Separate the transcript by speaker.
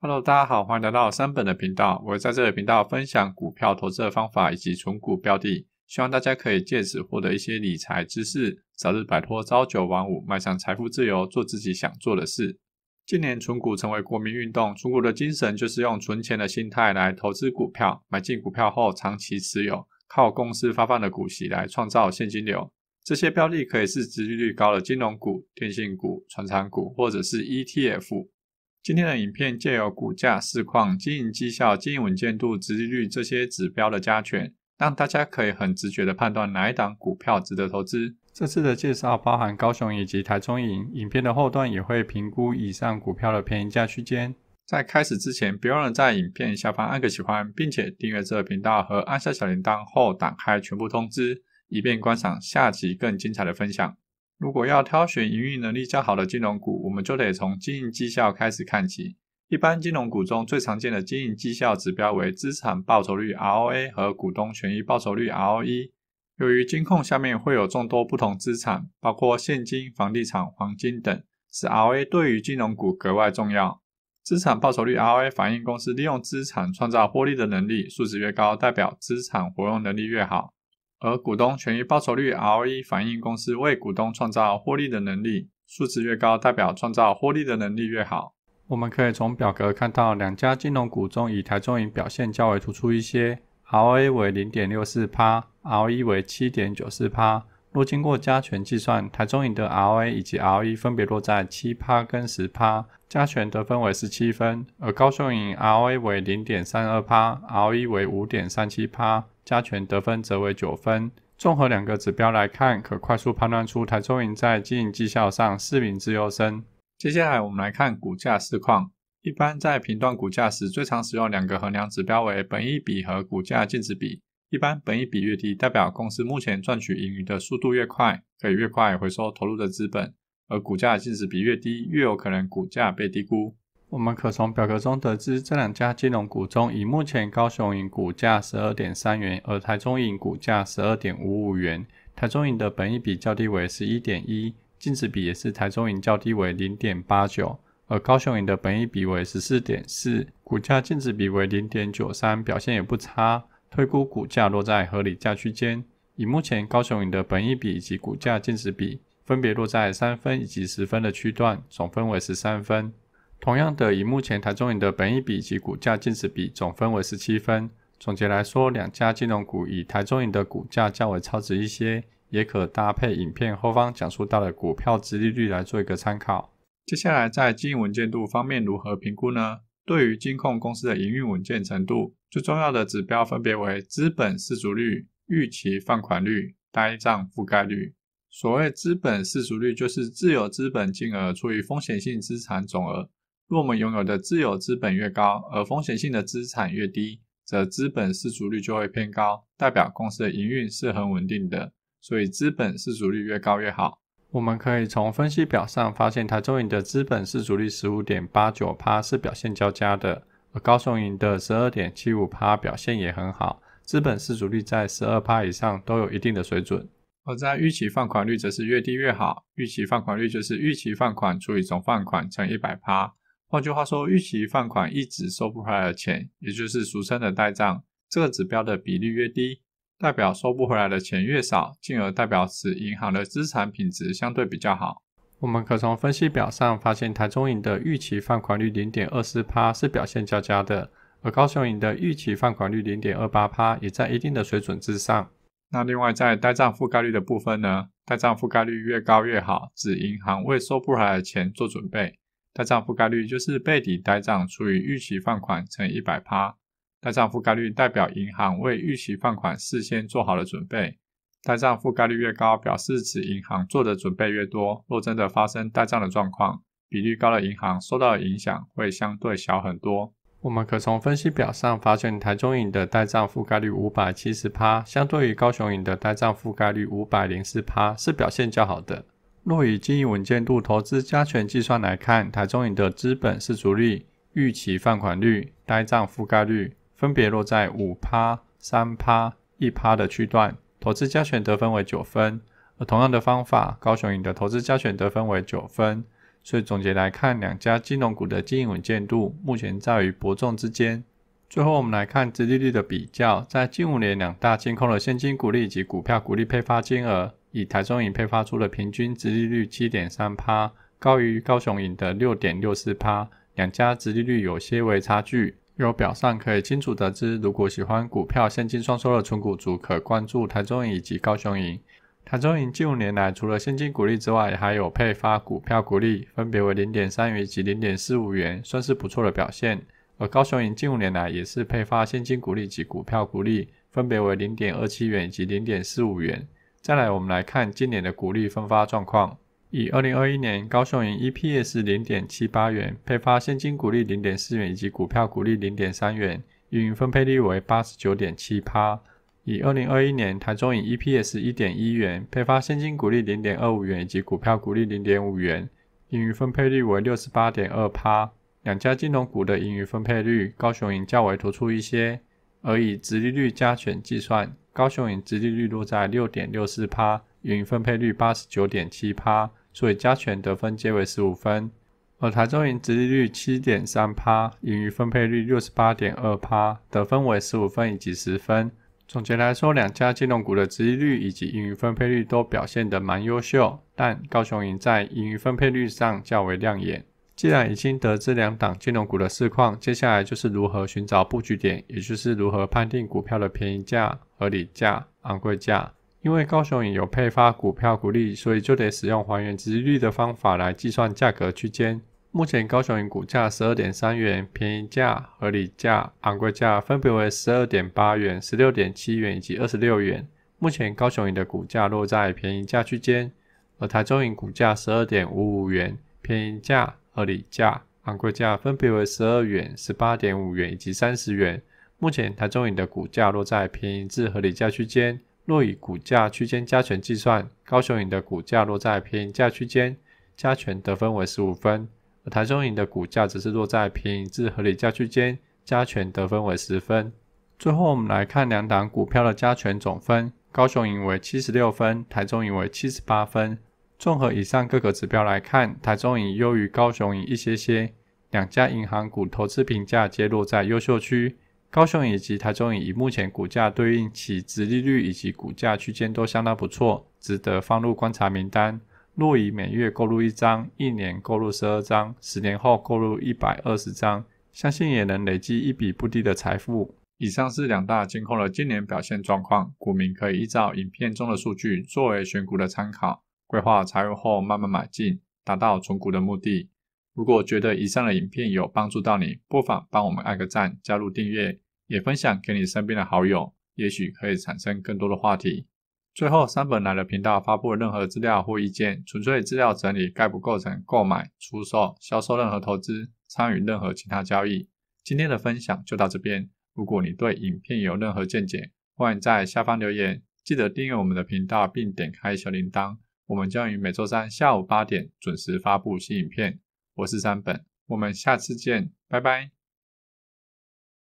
Speaker 1: Hello，大家好，欢迎来到三本的频道。我会在这个频道分享股票投资的方法以及存股标的，希望大家可以借此获得一些理财知识，早日摆脱朝九晚五，迈向财富自由，做自己想做的事。近年存股成为国民运动，存股的精神就是用存钱的心态来投资股票，买进股票后长期持有，靠公司发放的股息来创造现金流。这些标的可以是殖利率高的金融股、电信股、船厂股，或者是 ETF。今天的影片借由股价、市况、经营绩效、经营稳健度、殖利率这些指标的加权，让大家可以很直觉的判断哪一档股票值得投资。这次的介绍包含高雄以及台中营，影片的后段也会评估以上股票的便宜价区间。在开始之前，别忘了在影片下方按个喜欢，并且订阅这个频道和按下小铃铛后打开全部通知，以便观赏下集更精彩的分享。如果要挑选营运能力较好的金融股，我们就得从经营绩效开始看起。一般金融股中最常见的经营绩效指标为资产报酬率 （ROA） 和股东权益报酬率 （ROE）。由于金控下面会有众多不同资产，包括现金、房地产、黄金等，使 ROA 对于金融股格外重要。资产报酬率 （ROA） 反映公司利用资产创造获利的能力，数值越高，代表资产活用能力越好。而股东权益报酬率 （ROE） 反映公司为股东创造获利的能力，数值越高，代表创造获利的能力越好。我们可以从表格看到，两家金融股中，以台中银表现较为突出一些，ROA 为0.64趴，ROE 为7.94趴。若经过加权计算，台中银的 ROA 以及 ROE 分别落在7趴跟10趴，加权得分为17分。而高雄银 ROA 为0.32趴，ROE 为5.37趴。加权得分则为九分。综合两个指标来看，可快速判断出台中营在经营绩效上是名之优生。接下来我们来看股价市况。一般在评断股价时，最常使用两个衡量指标为本益比和股价净值比。一般本益比越低，代表公司目前赚取盈余的速度越快，可以越快回收投入的资本；而股价净值比越低，越有可能股价被低估。我们可从表格中得知，这两家金融股中，以目前高雄银股价十二点三元，而台中银股价十二点五五元。台中银的本益比较低为十一点一，净值比也是台中银较低为零点八九，而高雄银的本益比为十四点四，股价净值比为零点九三，表现也不差。推估股价落在合理价区间。以目前高雄银的本益比以及股价净值比，分别落在三分以及十分的区段，总分为十三分。同样的，以目前台中银的本益比及股价净值比总分为十七分。总结来说，两家金融股以台中银的股价较为超值一些，也可搭配影片后方讲述到的股票值利率来做一个参考。接下来在经营稳健度方面如何评估呢？对于金控公司的营运稳健程度，最重要的指标分别为资本市足率、预期放款率、呆账覆盖率。所谓资本市足率，就是自由资本金额除以风险性资产总额。若我们拥有的自有资本越高，而风险性的资产越低，则资本市足率就会偏高，代表公司的营运是很稳定的。所以资本市足率越高越好。我们可以从分析表上发现，台中营的资本市足率十五点八九趴是表现佳的，而高雄营的十二点七五趴表现也很好，资本市足率在十二趴以上都有一定的水准。而在预期放款率则是越低越好，预期放款率就是预期放款除以总放款乘一百趴。换句话说，逾期放款一直收不回来的钱，也就是俗称的呆账，这个指标的比例越低，代表收不回来的钱越少，进而代表此银行的资产品质相对比较好。我们可从分析表上发现，台中银的逾期放款率0.24趴是表现较佳的，而高雄银的逾期放款率0.28趴也在一定的水准之上。那另外在呆账覆盖率的部分呢？呆账覆盖率越高越好，指银行为收不回来的钱做准备。代账覆盖率就是背抵呆账除以预期放款乘一百趴。呆账覆盖率代表银行为预期放款事先做好了准备。呆账覆盖率越高，表示此银行做的准备越多。若真的发生呆账的状况，比率高的银行受到的影响会相对小很多。我们可从分析表上发现，台中银的呆账覆盖率五百七十趴，相对于高雄银的呆账覆盖率五百零四趴，是表现较好的。若以经营稳健度投资加权计算来看，台中银的资本市足率、预期放款率、呆账覆盖率，分别落在五趴、三趴、一趴的区段，投资加权得分为九分。而同样的方法，高雄银的投资加权得分为九分。所以总结来看，两家金融股的经营稳健度目前在于伯仲之间。最后，我们来看资利率的比较，在近五年两大金控的现金股利及股票股利配发金额。以台中银配发出的平均值利率七点三趴，高于高雄银的六点六四趴，两家值利率有些微差距。由表上可以清楚得知，如果喜欢股票现金双收的存股族，可关注台中银以及高雄银。台中银近五年来除了现金股利之外，还有配发股票股利，分别为零点三元及零点四五元，算是不错的表现。而高雄银近五年来也是配发现金股利及股票股利，分别为零点二七元及零点四五元。再来，我们来看今年的股利分发状况。以二零二一年高雄银 EPS 零点七八元，配发现金股利零点四元以及股票股利零点三元，盈余分配率为八十九点七趴。以二零二一年台中银 EPS 一点一元，配发现金股利零点二五元以及股票股利零点五元，盈余分配率为六十八点二趴。两家金融股的盈余分配率，高雄银较为突出一些。而以直利率加权计算。高雄银殖利率落在六点六四趴，盈余分配率八十九点七趴，所以加权得分皆为十五分。而台中银殖利率七点三趴，盈余分配率六十八点二趴，得分为十五分以及十分。总结来说，两家金融股的殖利率以及盈余分配率都表现得蛮优秀，但高雄银在盈余分配率上较为亮眼。既然已经得知两档金融股的市况，接下来就是如何寻找布局点，也就是如何判定股票的便宜价、合理价、昂贵价。因为高雄银有配发股票股利，所以就得使用还原值率的方法来计算价格区间。目前高雄银股价十二点三元，便宜价、合理价、昂贵价分别为十二点八元、十六点七元以及二十六元。目前高雄银的股价落在便宜价区间，而台中银股价十二点五五元，便宜价。合理价、昂贵价分别为十二元、十八点五元以及三十元。目前台中影的股价落在便宜至合理价区间，若以股价区间加权计算，高雄影的股价落在便宜价区间，加权得分为十五分；而台中影的股价则是落在便宜至合理价区间，加权得分为十分。最后，我们来看两档股票的加权总分，高雄影为七十六分，台中影为七十八分。综合以上各个指标来看，台中影优于高雄银一些些。两家银行股投资评价皆落在优秀区。高雄以及台中影以目前股价对应其殖利率以及股价区间都相当不错，值得放入观察名单。若以每月购入一张，一年购入十二张，十年后购入一百二十张，相信也能累积一笔不低的财富。以上是两大金控的今年表现状况，股民可以依照影片中的数据作为选股的参考。规划财务后，慢慢买进，达到重股的目的。如果觉得以上的影片有帮助到你，不妨帮我们按个赞，加入订阅，也分享给你身边的好友，也许可以产生更多的话题。最后，三本来的频道发布任何资料或意见，纯粹资料整理，概不构成购买、出售、销售任何投资，参与任何其他交易。今天的分享就到这边。如果你对影片有任何见解，欢迎在下方留言。记得订阅我们的频道，并点开小铃铛。我们将于每周三下午八点准时发布新影片。我是山本，我们下次见，拜拜。